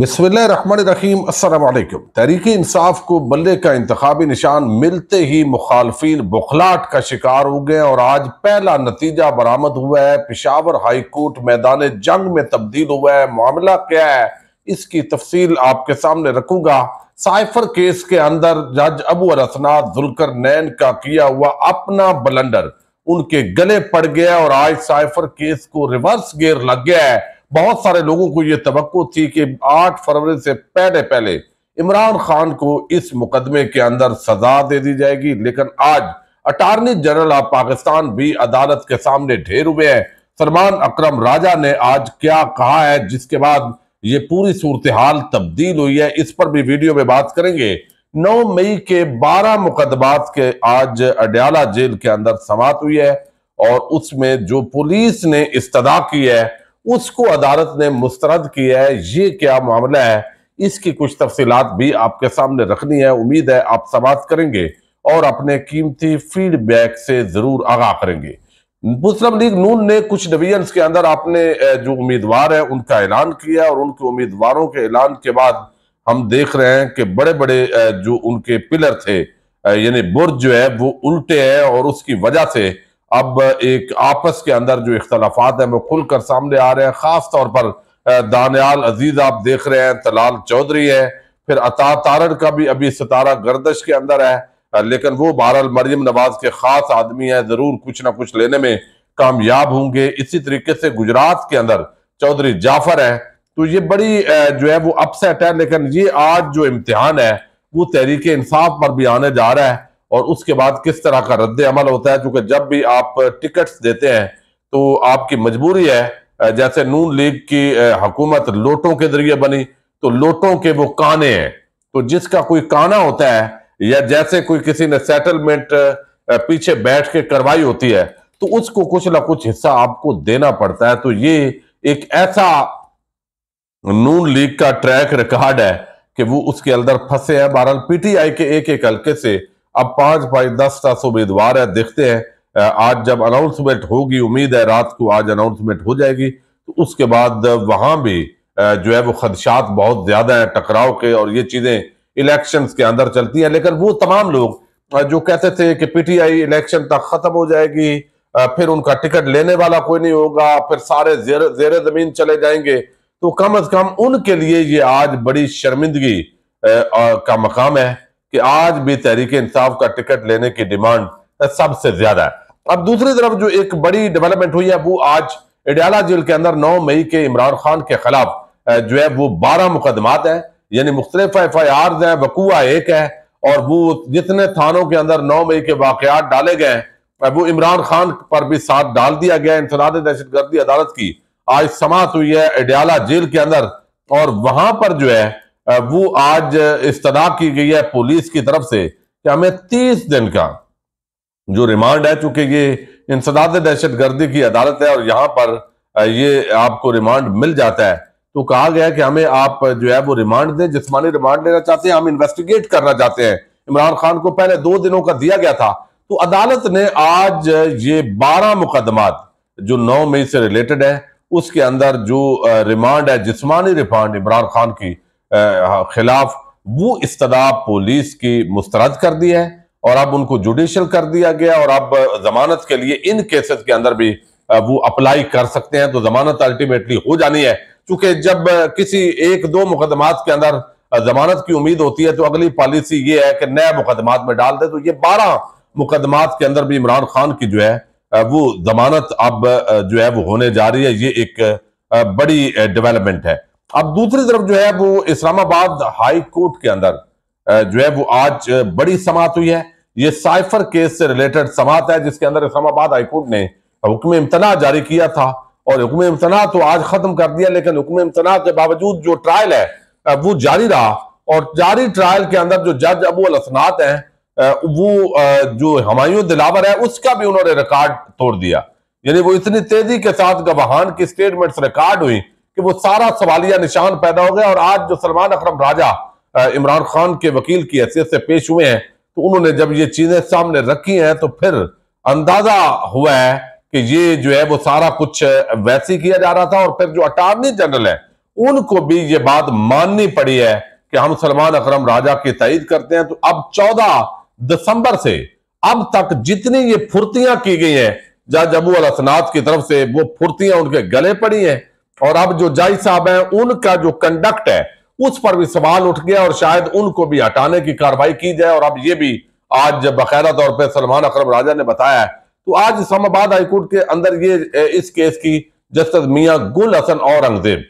बिस्मिल्लाम असलकम तहरीक इंसाफ को बल्ले का इंतबी निशान मिलते ही मुखालफी बुखलाट का शिकार हो गए और आज पहला नतीजा बरामद हुआ है पिशावर हाई कोर्ट मैदान जंग में तब्दील हुआ है मामला क्या है इसकी तफसील आपके सामने रखूंगा साइफर केस के अंदर जज अबू अरसना जुलकर नैन का किया हुआ अपना बलंडर उनके गले पड़ गया और आज साइफर केस को रिवर्स गेयर लग गया है बहुत सारे लोगों को यह तो थी कि आठ फरवरी से पहले पहले इमरान खान को इस मुकदमे के अंदर सजा दे दी जाएगी लेकिन आज अटारनी जनरल ऑफ पाकिस्तान भी अदालत के सामने ढेर हुए हैं सलमान अकरम राजा ने आज क्या कहा है जिसके बाद ये पूरी सूरत हाल तब्दील हुई है इस पर भी वीडियो में बात करेंगे 9 मई के 12 मुकदमात के आज अडयाला जेल के अंदर समाप्त हुई है और उसमें जो पुलिस ने इस्तदा की है उसको अदालत ने मुस्तरद किया है ये क्या मामला है इसकी कुछ तफसीलात भी आपके सामने रखनी है उम्मीद है आप समाप्त करेंगे और अपने कीमती फीडबैक से जरूर आगाह करेंगे मुस्लिम लीग नून ने कुछ डिवीजन के अंदर अपने जो उम्मीदवार है उनका ऐलान किया और उनके उम्मीदवारों के ऐलान के बाद हम देख रहे हैं कि बड़े बड़े जो उनके पिलर थे यानी बुर्ज जो है वो उल्टे हैं और उसकी वजह से अब एक आपस के अंदर जो इख्तलाफात हैं वो खुलकर सामने आ रहे हैं ख़ास तौर पर दानियाल अजीज आप देख रहे हैं तलाल चौधरी है फिर अता तारण का भी अभी सितारा गर्दश के अंदर है लेकिन वो बहरहाल मरियम नवाज के ख़ास आदमी है ज़रूर कुछ ना कुछ लेने में कामयाब होंगे इसी तरीके से गुजरात के अंदर चौधरी जाफर है तो ये बड़ी जो है वो अपसेट है लेकिन ये आज जो इम्तिहान है वो तहरीक इंसाफ पर भी आने जा रहा है और उसके बाद किस तरह का रद्द अमल होता है क्योंकि जब भी आप टिकट्स देते हैं तो आपकी मजबूरी है जैसे नून लीग की हकूमत लोटों के जरिए बनी तो लोटों के वो काने हैं तो जिसका कोई काना होता है या जैसे कोई किसी ने सेटलमेंट पीछे बैठ के करवाई होती है तो उसको कुछ ना कुछ हिस्सा आपको देना पड़ता है तो ये एक ऐसा नून लीग का ट्रैक रिकॉर्ड है कि वो उसके अंदर फंसे हैं बहरहाल पीटीआई के एक एक हल्के से अब पांच बाई दस दस उम्मीदवार है देखते हैं आज जब अनाउंसमेंट होगी उम्मीद है रात को आज अनाउंसमेंट हो जाएगी तो उसके बाद वहां भी जो है वो खदशात बहुत ज्यादा है टकराव के और ये चीजें इलेक्शन के अंदर चलती हैं लेकिन वो तमाम लोग जो कहते थे कि पीटीआई इलेक्शन तक खत्म हो जाएगी फिर उनका टिकट लेने वाला कोई नहीं होगा फिर सारे जेर जेर जमीन चले जाएंगे तो कम अज कम उनके लिए ये आज बड़ी शर्मिंदगी का मकाम है कि आज भी तहरीक इंसाफ का टिकट लेने की डिमांड सबसे ज्यादा है अब दूसरी तरफ जो एक बड़ी डेवलपमेंट हुई है वो आज इडियाला जेल के अंदर 9 मई के इमरान खान के खिलाफ जो है वो बारह मुकदमात हैं यानी मुख्तलिफ एफ आई आर हैं वकूआ एक है और वो जितने थानों के अंदर नौ मई के वाकयात डाले गए हैं वो इमरान खान पर भी साथ डाल दिया गया इंसदाद दहशत गर्दी अदालत की आज समात हुई है इडियाला जेल के अंदर और वहां पर जो है वो आज इस्तः की गई है पुलिस की तरफ से कि हमें तीस दिन का जो रिमांड है चूंकि ये इंसदाद दहशत गर्दी की अदालत है और यहां पर ये आपको रिमांड मिल जाता है तो कहा गया कि हमें आप जो है वो रिमांड दें जिसमानी रिमांड लेना चाहते हैं हम इन्वेस्टिगेट करना चाहते हैं इमरान खान को पहले दो दिनों का दिया गया था तो अदालत ने आज ये बारह मुकदमा जो नौ मई से रिलेटेड है उसके अंदर जो रिमांड है जिसमानी रिमांड इमरान खान की खिलाफ वो इस्तदा पुलिस की मुस्तरद कर दी है और अब उनको जुडिशल कर दिया गया और अब जमानत के लिए इन केसेस के अंदर भी वो अप्लाई कर सकते हैं तो जमानत अल्टीमेटली हो जानी है क्योंकि जब किसी एक दो मुकदमात के अंदर जमानत की उम्मीद होती है तो अगली पॉलिसी ये है कि नए मुकदमात में डाल दे तो ये बारह मुकदमात के अंदर भी इमरान खान की जो है वो जमानत अब जो है वो होने जा रही है ये एक बड़ी डेवलपमेंट है अब दूसरी तरफ जो है वो इस्लामाबाद हाई कोर्ट के अंदर जो है वो आज बड़ी समात हुई है ये साइफर केस से रिलेटेड समात है जिसके अंदर इस्लामाबाद हाई कोर्ट ने हुक्म इम्तना जारी किया था और हुक्म इम्तना तो आज खत्म कर दिया लेकिन हुक्म इम्तना के बावजूद जो ट्रायल है वो जारी रहा और जारी ट्रायल के अंदर जो जज अबू अलसनात है वो जो हमायूं दिलावर है उसका भी उन्होंने रिकॉर्ड तोड़ दिया यानी वो इतनी तेजी के साथ गवाहान की स्टेटमेंट्स रिकॉर्ड हुई कि वो सारा सवालिया निशान पैदा हो गया और आज जो सलमान अकरम राजा इमरान खान के वकील की हैसियत से पेश हुए हैं तो उन्होंने जब ये चीजें सामने रखी हैं तो फिर अंदाजा हुआ है कि ये जो है वो सारा कुछ वैसे किया जा रहा था और फिर जो अटॉर्नी जनरल है उनको भी ये बात माननी पड़ी है कि हम सलमान अकरम राजा की तयद करते हैं तो अब 14 दिसंबर से अब तक जितनी ये फुर्तियां की गई हैं जहां जम्मू असनाथ की तरफ से वो फुर्तियां उनके गले पड़ी हैं और अब जो जज साहब हैं उनका जो कंडक्ट है उस पर भी सवाल उठ गया और शायद उनको भी हटाने की कार्रवाई की जाए और अब ये भी आज बाकायदा तौर पर सलमान अकरम राजा ने बताया है तो आज इस्लामाबाद हाईकोर्ट के अंदर ये इस केस की जस्टिस मियाँ गुल हसन औरंगजेब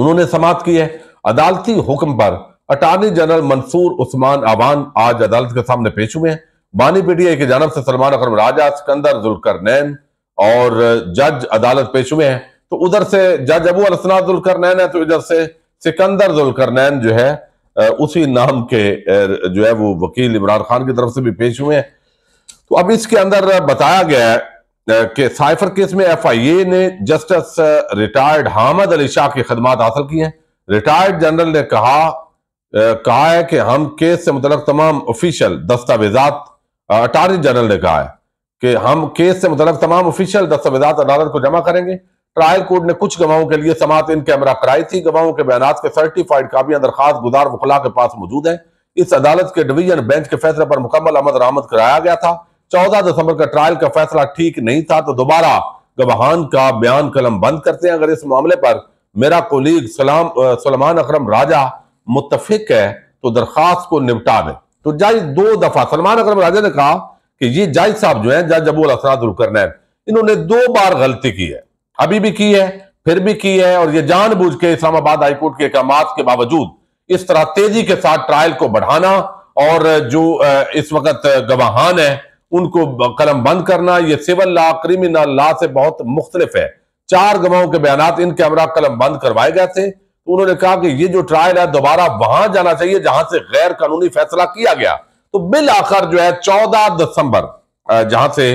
उन्होंने समाप्त की है अदालती हुक्म पर अटार्नी जनरल मंसूर उस्मान आवान आज अदालत के सामने पेश हुए हैं बानी पीटीआई की जानब से सलमान अकरम राजा सिकंदर जुलकर नैन और जज अदालत पेश हुए हैं तो उधर से जज अबू अलसना जुलकरनैन है तो इधर से सिकंदर जुलकरनैन जो है उसी नाम के जो है वो वकील इमरान खान की तरफ से भी पेश हुए हैं तो अब इसके अंदर बताया गया है कि साइफर केस में एफ आई ए ने जस्टिस रिटायर्ड हामद अली शाह की खदमात हासिल की हैं रिटायर्ड जनरल ने कहा कहा है कि हम केस से मुतल तमाम ऑफिशियल दस्तावेजात अटारनी जनरल ने कहा है कि हम केस से मुतल तमाम ऑफिशियल दस्तावेजात अदालत को जमा करेंगे ट्रायल कोर्ट ने कुछ गवाहों के लिए समात इन कैमरा कराई थी गवाहों के बयान के सर्टिफाइड कापियां दरखास्त गुजार वकला के पास मौजूद है इस अदालत के डिवीजन बेंच के फैसले पर मुकम्मल अमद बरामद कराया गया था चौदह दिसंबर का ट्रायल का फैसला ठीक नहीं था तो दोबारा गवाहान का बयान कलम बंद करते हैं अगर इस मामले पर मेरा कोलीग सलाम सलमान अकरम राजा मुतफिक है तो दरखास्त को निपटा दें तो जायज दो दफा सलमान अकरम राजा ने कहा कि ये जायज साहब जो है जज अबूल असनादुल करनैन इन्होंने दो बार गलती की है अभी भी की है फिर भी की है और ये जानबूझ के इस्लामाबाद हाईकोर्ट के अहकाम के बावजूद इस तरह तेजी के साथ ट्रायल को बढ़ाना और जो इस वक्त गवाहान है उनको कलम बंद करना ये सिविल लॉ क्रिमिनल लॉ से बहुत मुख्तलिफ है चार गवाहों के बयान इनके हमरा कलम बंद करवाए गए थे तो उन्होंने कहा कि ये जो ट्रायल है दोबारा वहां जाना चाहिए जहां से गैर कानूनी फैसला किया गया तो बिल आखिर जो है चौदह दिसंबर जहां से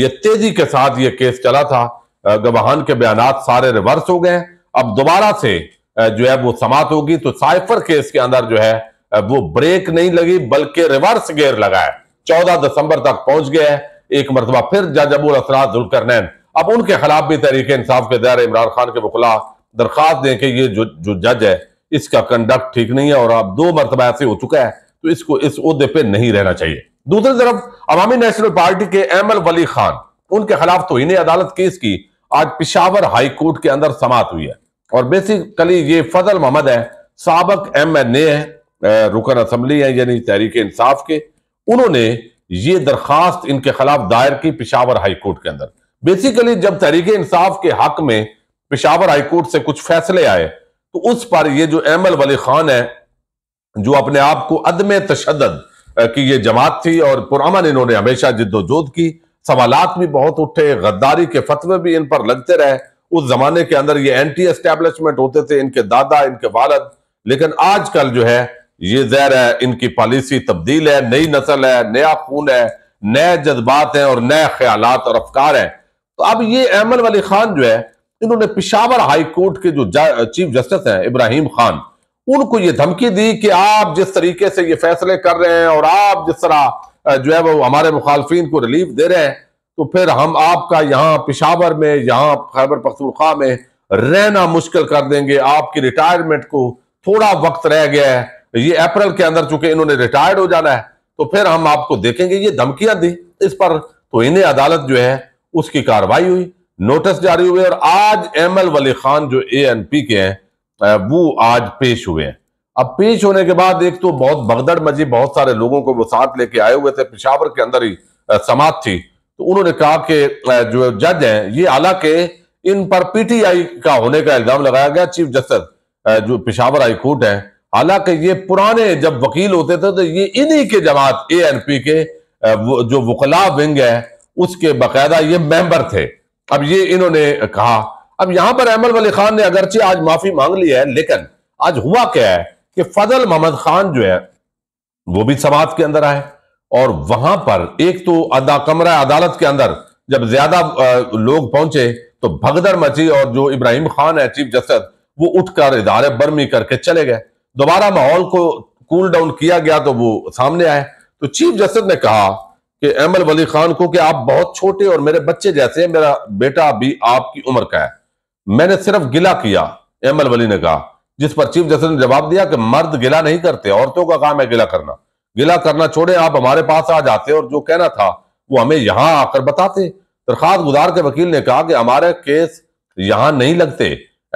ये तेजी के साथ ये केस चला था गवाहान के बयान सारे रिवर्स हो गए अब दोबारा से जो है वो समाप्त होगी तो साइफर केस के अंदर जो है वो ब्रेक नहीं लगी बल्कि रिवर्स गेयर लगा है चौदह दिसंबर तक पहुंच गया है एक मरतबा फिर जज अबूल असरात जुलकरनैन अब उनके खिलाफ भी तरीके इंसाफ के दायरे इमरान खान के वकला दरख्वास्त दें कि ये जो जो जज है इसका कंडक्ट ठीक नहीं है और अब दो मरतबा ऐसे हो चुका है तो इसको इस उहदे पर नहीं रहना चाहिए दूसरी तरफ अवामी नेशनल पार्टी के एम एल वली खान उनके खिलाफ तो इन्हें अदालत केस की आज पिशावर हाई कोर्ट के अंदर समाप्त हुई है और बेसिकली ये फजल मोहम्मद है सबक एम एन ए है रुकन असम्बली है यानी तहरीक इंसाफ के उन्होंने ये दरखास्त इनके खिलाफ दायर की पिशावर हाई कोर्ट के अंदर बेसिकली जब तहरीक इंसाफ के हक में पिशावर हाई कोर्ट से कुछ फैसले आए तो उस पर ये जो एम एल वली खान है जो अपने आप को अदम तशद की ये जमात थी और पुराना इन्होंने हमेशा जिद्दोजोद की सवाल भी बहुत उठे गद्दारी के फतवे भी इन पर लगते रहे उस जमाने के अंदर ये एंटी एस्टेब्लिशमेंट होते थे इनके दादा इनके वालद लेकिन आजकल जो है ये जहर है इनकी पॉलिसी तब्दील है नई नस्ल है नया खून है नए जज्बात हैं और नए ख्याल और अफकार हैं तो अब ये अहमद अली खान जो है इन्होंने पिशावर हाई कोर्ट के जो चीफ जस्टिस हैं इब्राहिम खान उनको ये धमकी दी कि आप जिस तरीके से ये फैसले कर रहे हैं और आप जिस तरह जो है वो हमारे मुखालफन को रिलीफ दे रहे हैं तो फिर हम आपका यहाँ पिशावर में यहाँ खैबर पखतुलखा में रहना मुश्किल कर देंगे आपकी रिटायरमेंट को थोड़ा वक्त रह गया है ये अप्रैल के अंदर चूंकि इन्होंने रिटायर्ड हो जाना है तो फिर हम आपको देखेंगे ये धमकियां दी इस पर तो इन्हें अदालत जो है उसकी कार्रवाई हुई नोटिस जारी हुए और आज एम एल वली खान जो ए एन पी के हैं वो आज पेश हुए हैं अब पेश होने के बाद एक तो बहुत भगदड़ मजी बहुत सारे लोगों को वो साथ लेके आए हुए थे पिशावर के अंदर ही समाज थी तो उन्होंने कहा कि जो जज हैं ये हालांकि इन पर पीटीआई का होने का इल्जाम लगाया गया चीफ जस्टिस जो पिशावर हाई कोर्ट है हालांकि ये पुराने जब वकील होते थे तो ये इन्हीं के जमात ए एन पी के जो वकला विंग है उसके बाकायदा ये मेंबर थे अब ये इन्होंने कहा अब यहां पर अहमद वली खान ने अगरचे आज माफी मांग ली है लेकिन आज हुआ क्या है कि फजल मोहम्मद खान जो है वो भी समाज के अंदर आए और वहां पर एक तो अदा कमरा अदालत के अंदर जब ज्यादा लोग पहुंचे तो भगदर मची और जो इब्राहिम खान है चीफ जस्टिस वो उठकर इधारे बर्मी करके चले गए दोबारा माहौल को कूल डाउन किया गया तो वो सामने आए तो चीफ जस्टिस ने कहा कि अहमद वली खान को कि आप बहुत छोटे और मेरे बच्चे जैसे मेरा बेटा भी आपकी उम्र का है मैंने सिर्फ गिला किया अहमद वली ने कहा जिस पर चीफ जस्टिस ने जवाब दिया कि मर्द गिला नहीं करते औरतों का काम है गिला करना गिला करना छोड़े आप हमारे पास आ जाते और जो कहना था वो हमें यहां आकर बताते दरखास्त गुजार के वकील ने कहा कि हमारे केस यहां नहीं लगते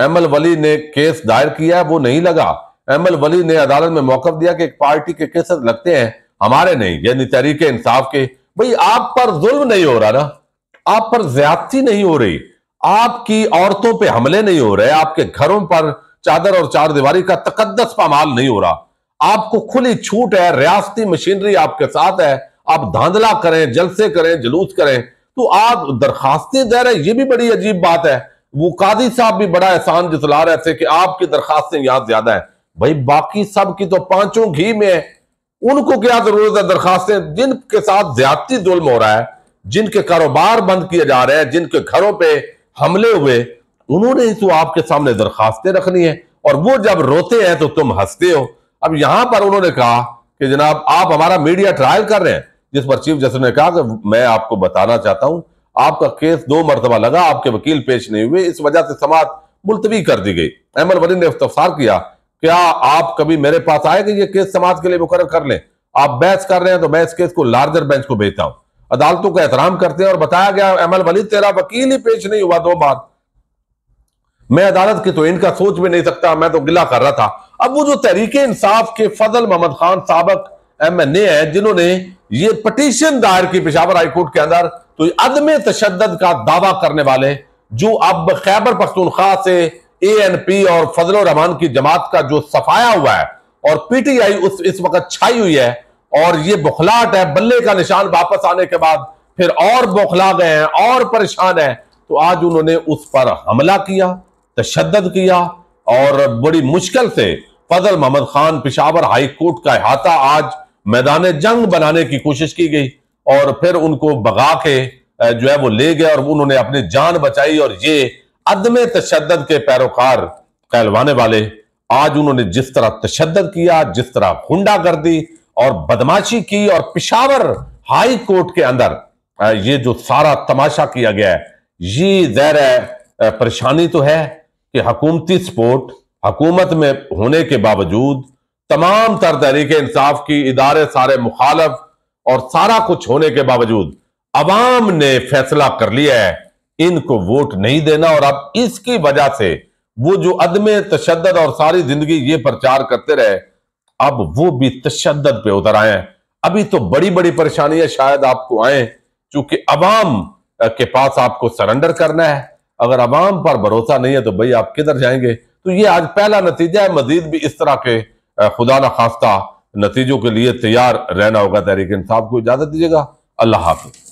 एमएल वली ने केस दायर किया है वो नहीं लगा एल वली ने अदालत में मौका दिया कि एक पार्टी के केसेस लगते हैं हमारे नहीं यानी तरीके इंसाफ के भाई आप पर जुल्म नहीं हो रहा ना आप पर ज्यादती नहीं हो रही आपकी औरतों पे हमले नहीं हो रहे आपके घरों पर चादर और चार दीवारी का तकदस पामाल नहीं हो रहा आपको खुली छूट है रियासती मशीनरी आपके साथ है आप धांधला करें जलसे करें जुलूस करें तो आप दरखास्तें दे रहे ये भी बड़ी अजीब बात है वो काजी साहब भी बड़ा एहसान जितला रहे थे कि आपकी दरखास्तें यहां ज्यादा है भाई बाकी सब की तो पांचों घी में उनको क्या जरूरत है दरखास्तें जिनके साथ ज्यादती जुल्म हो रहा है जिनके कारोबार बंद किए जा रहे हैं जिनके घरों पर हमले हुए उन्होंने तो आपके सामने दरखास्तें रखनी है और वो जब रोते हैं तो तुम हंसते हो अब यहां पर उन्होंने कहा कि जनाब आप हमारा मीडिया ट्रायल कर रहे हैं जिस पर चीफ जस्टिस ने कहा कि मैं आपको बताना चाहता हूं आपका केस दो मरतबा लगा आपके वकील पेश नहीं हुए इस वजह से समाज मुलतवी कर दी गई अहमद वली ने इफ्तार किया क्या आप कभी मेरे पास आए कि ये केस समाज के लिए मुकर कर लें आप बहस कर रहे हैं तो मैं इस केस को लार्जर बेंच को भेजता हूं अदालतों का एहतराम करते हैं और बताया गया अमल वली तेरा वकील ही पेश नहीं हुआ दो बार मैं अदालत की तो इनका सोच भी नहीं सकता मैं तो गिला कर रहा था अब वो जो तहरीके इंसाफ के फजल मोहम्मद खान सबक एम एन ए है जिन्होंने ये पटिशन दायर की पिशावर हाईकोर्ट के अंदर तो अदम तशद का दावा करने वाले जो अब खैबर पख्तूनख्वा से ए एन पी और फजल रहमान की जमात का जो सफाया हुआ है और पीटीआई उस इस वक्त छाई हुई है और ये बुखलाट है बल्ले का निशान वापस आने के बाद फिर और बौखला गए हैं और परेशान है तो आज उन्होंने उस पर हमला किया तशद किया और बड़ी मुश्किल से फजल मोहम्मद खान पिशावर हाई कोर्ट का अहाता आज मैदान जंग बनाने की कोशिश की गई और फिर उनको भगा के जो है वो ले गए और उन्होंने अपनी जान बचाई और ये अदम तशद के पैरोकार कहलवाने वाले आज उन्होंने जिस तरह तशद किया जिस तरह हुडा कर दी और बदमाशी की और पिशावर हाई कोर्ट के अंदर ये जो सारा तमाशा किया गया है ये जहर परेशानी तो है कि हकूमती सपोर्ट हकूमत में होने के बावजूद तमाम तर तहरीक इंसाफ की इदारे सारे मुखालफ और सारा कुछ होने के बावजूद अवाम ने फैसला कर लिया है इनको वोट नहीं देना और अब इसकी वजह से वो जो अदम तशद और सारी जिंदगी ये प्रचार करते रहे अब वो भी तशद पे उतर आए अभी तो बड़ी बड़ी परेशानियां शायद आपको आए चूंकि अवाम के पास आपको सरेंडर करना है अगर आवाम पर भरोसा नहीं है तो भाई आप किधर जाएंगे तो ये आज पहला नतीजा है मजीद भी इस तरह के खुदा न खास्ता नतीजों के लिए तैयार रहना होगा तहरीक इंसाफ को इजाजत दीजिएगा अल्लाह हाफिज